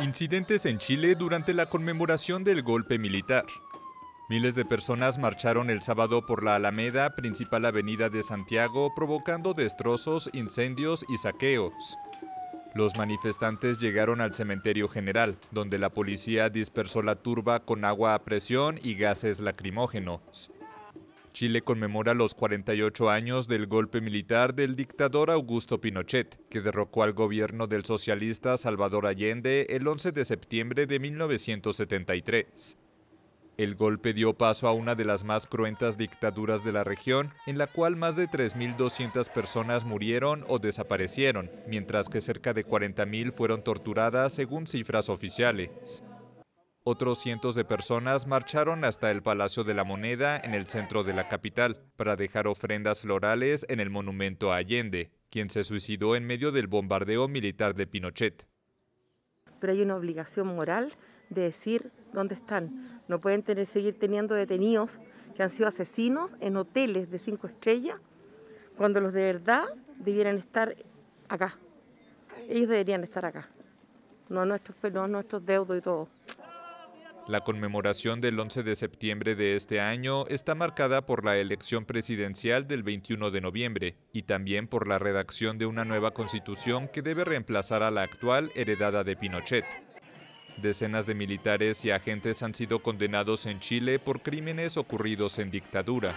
Incidentes en Chile durante la conmemoración del golpe militar. Miles de personas marcharon el sábado por la Alameda, principal avenida de Santiago, provocando destrozos, incendios y saqueos. Los manifestantes llegaron al cementerio general, donde la policía dispersó la turba con agua a presión y gases lacrimógenos. Chile conmemora los 48 años del golpe militar del dictador Augusto Pinochet, que derrocó al gobierno del socialista Salvador Allende el 11 de septiembre de 1973. El golpe dio paso a una de las más cruentas dictaduras de la región, en la cual más de 3.200 personas murieron o desaparecieron, mientras que cerca de 40.000 fueron torturadas según cifras oficiales. Otros cientos de personas marcharon hasta el Palacio de la Moneda en el centro de la capital para dejar ofrendas florales en el monumento a Allende, quien se suicidó en medio del bombardeo militar de Pinochet. Pero hay una obligación moral de decir dónde están. No pueden seguir teniendo detenidos que han sido asesinos en hoteles de cinco estrellas cuando los de verdad debieran estar acá. Ellos deberían estar acá, no nuestros, no nuestros deudos y todo. La conmemoración del 11 de septiembre de este año está marcada por la elección presidencial del 21 de noviembre y también por la redacción de una nueva constitución que debe reemplazar a la actual heredada de Pinochet. Decenas de militares y agentes han sido condenados en Chile por crímenes ocurridos en dictadura.